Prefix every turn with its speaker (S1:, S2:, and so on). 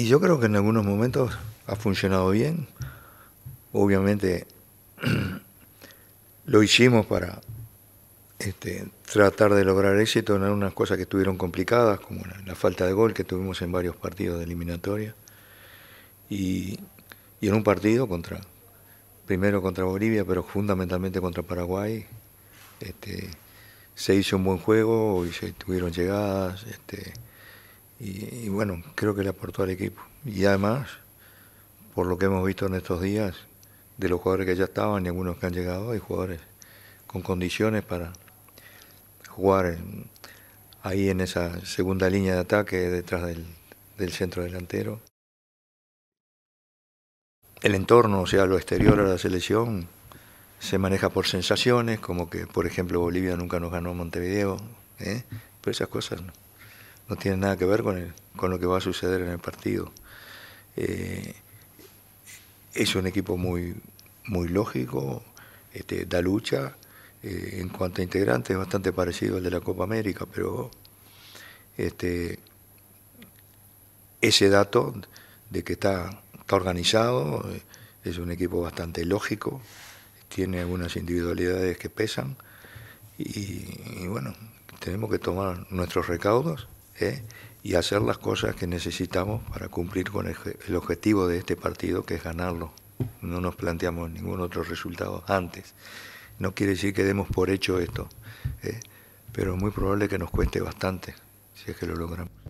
S1: Y yo creo que en algunos momentos ha funcionado bien. Obviamente lo hicimos para este, tratar de lograr éxito en algunas cosas que estuvieron complicadas, como la, falta de gol que tuvimos en varios partidos de eliminatoria. Y, en un partido contra, primero contra Bolivia, pero fundamentalmente contra Paraguay, este, se hizo un buen juego y se tuvieron llegadas. Este, y, bueno, creo que le aportó al equipo. Y además, por lo que hemos visto en estos días, de los jugadores que ya estaban y algunos que han llegado, hay jugadores con condiciones para jugar ahí en esa segunda línea de ataque detrás del, centro delantero. El entorno, o sea, lo exterior a la selección, se maneja por sensaciones, como que, por ejemplo, Bolivia nunca nos ganó Montevideo, ¿eh? pero esas cosas no no tiene nada que ver con, con lo que va a suceder en el partido. Eh, es un equipo muy, muy lógico, este, da lucha. Eh, en cuanto a integrantes, es bastante parecido al de la Copa América, pero este, ese dato de que está, organizado, eh, es un equipo bastante lógico, tiene algunas individualidades que pesan y bueno, tenemos que tomar nuestros recaudos. ¿eh? y hacer las cosas que necesitamos para cumplir con el, objetivo de este partido, que es ganarlo. No nos planteamos ningún otro resultado antes. No quiere decir que demos por hecho esto, ¿eh? pero es muy probable que nos cueste bastante, si es que lo logramos.